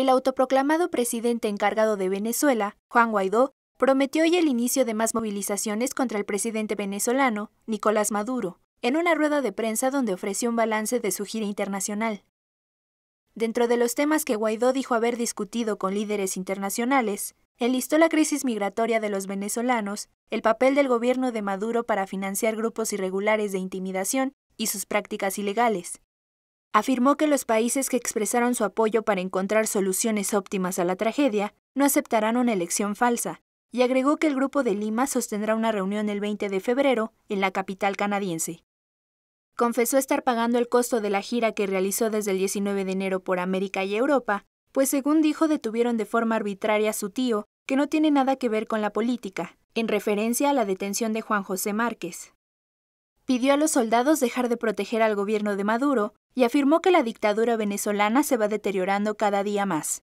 el autoproclamado presidente encargado de Venezuela, Juan Guaidó, prometió hoy el inicio de más movilizaciones contra el presidente venezolano, Nicolás Maduro, en una rueda de prensa donde ofreció un balance de su gira internacional. Dentro de los temas que Guaidó dijo haber discutido con líderes internacionales, enlistó la crisis migratoria de los venezolanos, el papel del gobierno de Maduro para financiar grupos irregulares de intimidación y sus prácticas ilegales, afirmó que los países que expresaron su apoyo para encontrar soluciones óptimas a la tragedia no aceptarán una elección falsa, y agregó que el Grupo de Lima sostendrá una reunión el 20 de febrero en la capital canadiense. Confesó estar pagando el costo de la gira que realizó desde el 19 de enero por América y Europa, pues según dijo detuvieron de forma arbitraria a su tío, que no tiene nada que ver con la política, en referencia a la detención de Juan José Márquez pidió a los soldados dejar de proteger al gobierno de Maduro y afirmó que la dictadura venezolana se va deteriorando cada día más.